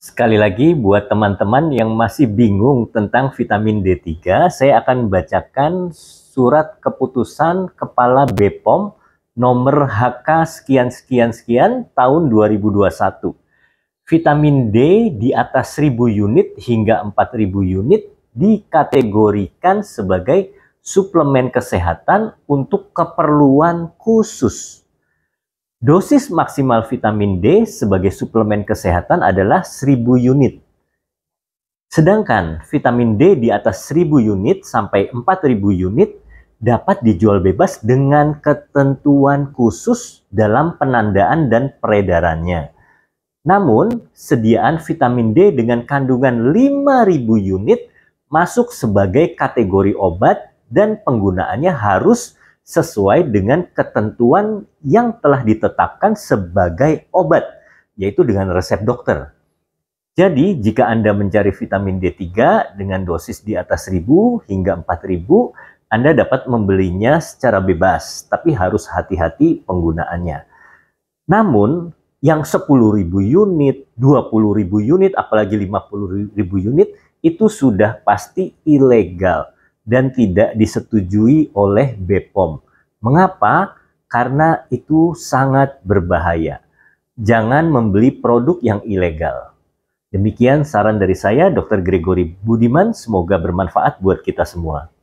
Sekali lagi buat teman-teman yang masih bingung tentang vitamin D3, saya akan bacakan surat keputusan Kepala BPOM nomor HK sekian sekian sekian tahun 2021. Vitamin D di atas 1000 unit hingga 4000 unit dikategorikan sebagai suplemen kesehatan untuk keperluan khusus. Dosis maksimal vitamin D sebagai suplemen kesehatan adalah 1000 unit. Sedangkan vitamin D di atas 1000 unit sampai 4000 unit dapat dijual bebas dengan ketentuan khusus dalam penandaan dan peredarannya. Namun, sediaan vitamin D dengan kandungan 5000 unit masuk sebagai kategori obat dan penggunaannya harus sesuai dengan ketentuan yang telah ditetapkan sebagai obat, yaitu dengan resep dokter. Jadi, jika Anda mencari vitamin D3 dengan dosis di atas 1000 hingga 4000, Anda dapat membelinya secara bebas, tapi harus hati-hati penggunaannya. Namun, yang 10.000 unit, 20.000 unit, apalagi 50.000 unit itu sudah pasti ilegal dan tidak disetujui oleh BPOM. Mengapa? Karena itu sangat berbahaya. Jangan membeli produk yang ilegal. Demikian saran dari saya, Dr. Gregory Budiman. Semoga bermanfaat buat kita semua.